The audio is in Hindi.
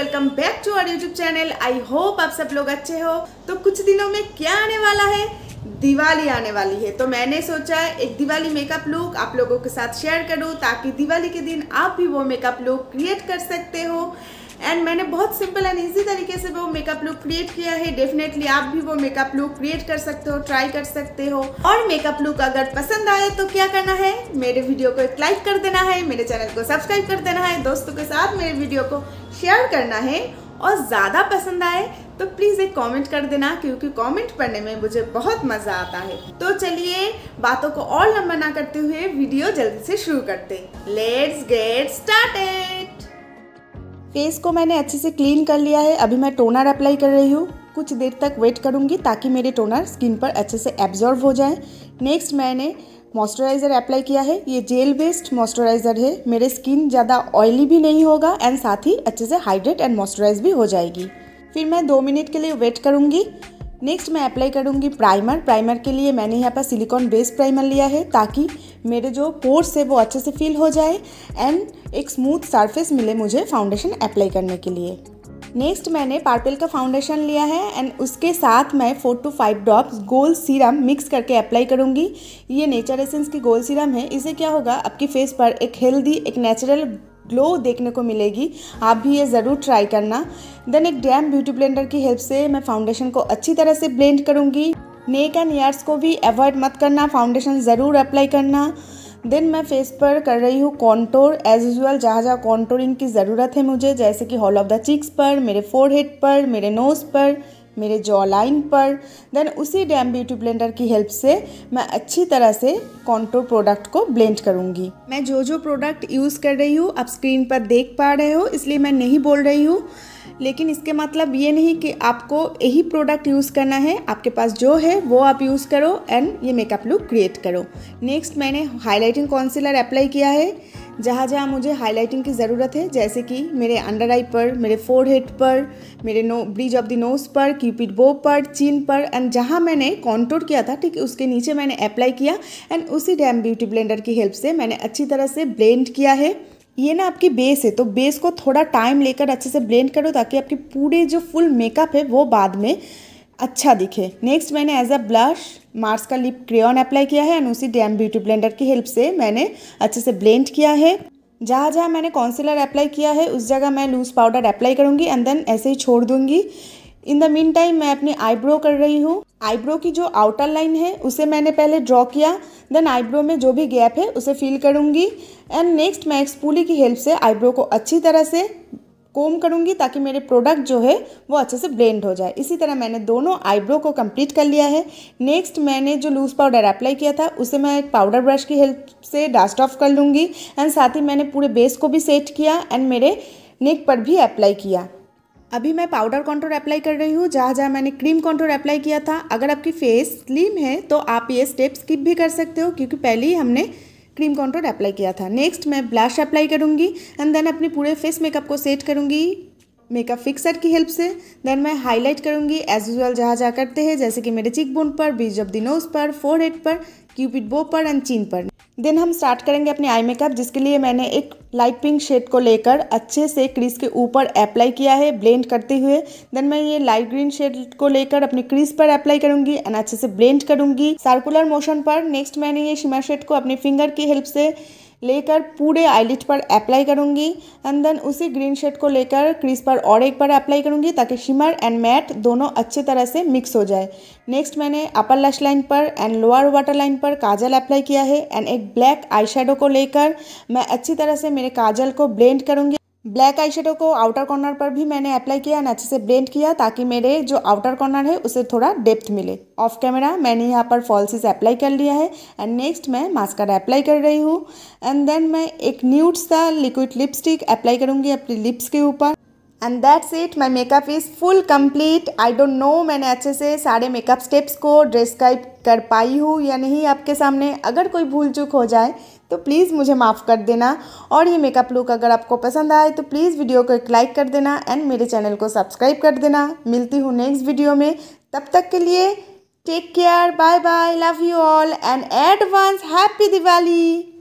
welcome back to our YouTube channel I hope आप सब लोग अच्छे हो तो कुछ दिनों में क्या आने वाला है दिवाली आने वाली है तो मैंने सोचा एक दिवाली मेकअप लुक आप लोगों के साथ शेयर करूं ताकि दिवाली के दिन आप भी वो मेकअप लुक क्रिएट कर सकते हो एंड मैंने बहुत सिंपल एंड ईजी तरीके से वो मेकअप लुक क्रिएट किया है डेफिनेटली आप भी वो मेकअप लुक क्रिएट कर सकते हो ट्राई कर सकते हो और मेकअप लुक अगर पसंद आए तो क्या करना है मेरे वीडियो को एक लाइक कर देना है मेरे चैनल को सब्सक्राइब कर देना है दोस्तों के साथ मेरे वीडियो को शेयर करना है और ज़्यादा पसंद आए तो प्लीज़ एक कमेंट कर देना क्योंकि कमेंट पढ़ने में मुझे बहुत मज़ा आता है तो चलिए बातों को और लंबा ना करते हुए वीडियो जल्दी से शुरू करते लेट्स गेट स्टार्टेड फेस को मैंने अच्छे से क्लीन कर लिया है अभी मैं टोनर अप्लाई कर रही हूँ कुछ देर तक वेट करूँगी ताकि मेरे टोनर स्किन पर अच्छे से एब्जॉर्व हो जाए नेक्स्ट मैंने मॉइस्चराइज़र अप्लाई किया है ये जेल बेस्ड मॉइस्चराइज़र है मेरे स्किन ज़्यादा ऑयली भी नहीं होगा एंड साथ ही अच्छे से हाइड्रेट एंड मॉइस्चराइज भी हो जाएगी फिर मैं दो मिनट के लिए वेट करूँगी नेक्स्ट मैं अप्लाई करूँगी प्राइमर प्राइमर के लिए मैंने यहाँ पर सिलिकॉन बेस्ड प्राइमर लिया है ताकि मेरे जो पोर्स है वो अच्छे से फील हो जाए एंड एक स्मूथ सरफेस मिले मुझे फाउंडेशन अप्लाई करने के लिए नेक्स्ट मैंने पार्पल का फाउंडेशन लिया है एंड उसके साथ मैं four to five drops gold serum mix करके अप्लाई करूँगी ये नेचर एसेंस की गोल सीरम है इसे क्या होगा आपके फेस पर एक हेल्दी एक नेचुरल ग्लो देखने को मिलेगी आप भी ये ज़रूर ट्राई करना देन एक डैम ब्यूटी ब्लेंडर की हेल्प से मैं फाउंडेशन को अच्छी तरह से ब्लेंड करूँगी नेक एंड ईयर्स को भी अवॉइड मत करना फाउंडेशन ज़रूर अप्लाई करना दिन मैं फेस पर कर रही हूँ कॉन्टोर एज यूजल जहाँ जहाँ कॉन्टोरिंग की ज़रूरत है मुझे जैसे कि हॉल ऑफ द चिक्स पर मेरे फोरहेड पर मेरे नोज़ पर मेरे जॉ लाइन पर देन उसी डैम ब्यूटी ब्लेंडर की हेल्प से मैं अच्छी तरह से कॉन्टोर प्रोडक्ट को ब्लेंड करूँगी मैं जो जो प्रोडक्ट यूज़ कर रही हूँ आप स्क्रीन पर देख पा रहे हो इसलिए मैं नहीं बोल रही हूँ लेकिन इसके मतलब ये नहीं कि आपको यही प्रोडक्ट यूज़ करना है आपके पास जो है वो आप यूज़ करो एंड ये मेकअप लुक क्रिएट करो नेक्स्ट मैंने हाईलाइटिंग कॉन्सिलर अप्लाई किया है जहाँ जहाँ मुझे हाईलाइटिंग की ज़रूरत है जैसे कि मेरे अंडर आई पर मेरे फोर हेड पर मेरे nose bridge of the nose पर क्यूपिड बो पर चीन पर एंड जहाँ मैंने कॉन्टोर किया था ठीक है उसके नीचे मैंने अप्लाई किया एंड उसी डैम ब्यूटी ब्लेंडर की हेल्प से मैंने अच्छी तरह से ब्लेंड किया है ये ना आपकी बेस है तो बेस को थोड़ा टाइम लेकर अच्छे से ब्लेंड करो ताकि आपकी पूरे जो फुल मेकअप है वो बाद में अच्छा दिखे नेक्स्ट मैंने एज अ ब्लश मार्स का लिप क्रेन अप्लाई किया है एंड उसी डैम ब्यूटी ब्लेंडर की हेल्प से मैंने अच्छे से ब्लेंड किया है जहाँ जहाँ मैंने कॉन्सिलर अप्लाई किया है उस जगह मैं लूज़ पाउडर अप्लाई करूँगी एंड देन ऐसे ही छोड़ दूँगी इन द मीन टाइम मैं अपनी आईब्रो कर रही हूँ आईब्रो की जो आउटर लाइन है उसे मैंने पहले ड्रॉ किया देन आईब्रो में जो भी गैप है उसे फिल करूँगी एंड नेक्स्ट मैं एक्सपूली की हेल्प से आईब्रो को अच्छी तरह से कोम करूँगी ताकि मेरे प्रोडक्ट जो है वो अच्छे से ब्लेंड हो जाए इसी तरह मैंने दोनों आईब्रो को कंप्लीट कर लिया है नेक्स्ट मैंने जो लूज़ पाउडर अप्लाई किया था उसे मैं एक पाउडर ब्रश की हेल्प से डस्ट ऑफ कर लूँगी एंड साथ ही मैंने पूरे बेस को भी सेट किया एंड मेरे नेक पर भी अप्लाई किया अभी मैं पाउडर कंट्रोल अप्लाई कर रही हूँ जहाँ जहाँ मैंने क्रीम कंट्रोल अप्लाई किया था अगर आपकी फेस स्लिम है तो आप ये स्टेप स्किप भी कर सकते हो क्योंकि पहले ही हमने क्रीम कंट्रोल अप्लाई किया था नेक्स्ट मैं ब्लश अप्लाई करूँगी एंड देन अपने पूरे फेस मेकअप को सेट करूँगी मेकअप फिक्सर की हेल्प से देन मैं हाईलाइट करूँगी एज यूजल जहाँ जहाँ करते हैं जैसे कि मेरे चिक बोन पर बीज ऑफ द नोज पर फोर पर क्यूपिड बो पर एंड चिन पर देन हम स्टार्ट करेंगे अपने आई मेकअप जिसके लिए मैंने एक लाइट पिंक शेड को लेकर अच्छे से क्रीज के ऊपर अप्लाई किया है ब्लेंड करते हुए देन मैं ये लाइट ग्रीन शेड को लेकर अपने क्रीज पर अप्लाई करूंगी एंड अच्छे से ब्लेंड करूंगी सर्कुलर मोशन पर नेक्स्ट मैंने ये शिमर शेड को अपने फिंगर की हेल्प से लेकर पूरे आईलिट पर अप्लाई करूंगी एंड देन उसी ग्रीन शेड को लेकर क्रीज पर और एक बार अप्लाई करूँगी ताकि शिमर एंड मैट दोनों अच्छे तरह से मिक्स हो जाए नेक्स्ट मैंने अपर लश लाइन पर एंड लोअर वाटर लाइन पर काजल अप्लाई किया है एंड एक ब्लैक आई को लेकर मैं अच्छी तरह से मेरे काजल को ब्लेंड करूँगी ब्लैक शेडो को आउटर कॉर्नर पर भी मैंने अप्लाई किया एंड अच्छे से ब्लेंड किया ताकि मेरे जो आउटर कॉर्नर है उसे थोड़ा डेप्थ मिले ऑफ कैमरा मैंने यहाँ पर फॉल्सिस अप्लाई कर लिया है एंड नेक्स्ट मैं मास्कारा अप्लाई कर रही हूँ एंड देन मैं एक न्यूट सा लिक्विड लिपस्टिक अप्लाई करूँगी अपनी लिप्स के ऊपर and that's it my makeup is full complete I don't know मैंने अच्छे से सारे मेकअप स्टेप्स को डिस्क्राइब कर पाई हूँ या नहीं आपके सामने अगर कोई भूल चूक हो जाए तो प्लीज़ मुझे माफ़ कर देना और ये मेकअप लुक अगर आपको पसंद आए तो प्लीज़ वीडियो को एक लाइक कर देना एंड मेरे चैनल को सब्सक्राइब कर देना मिलती हूँ नेक्स्ट वीडियो में तब तक के लिए take care bye bye love you all and advance happy Diwali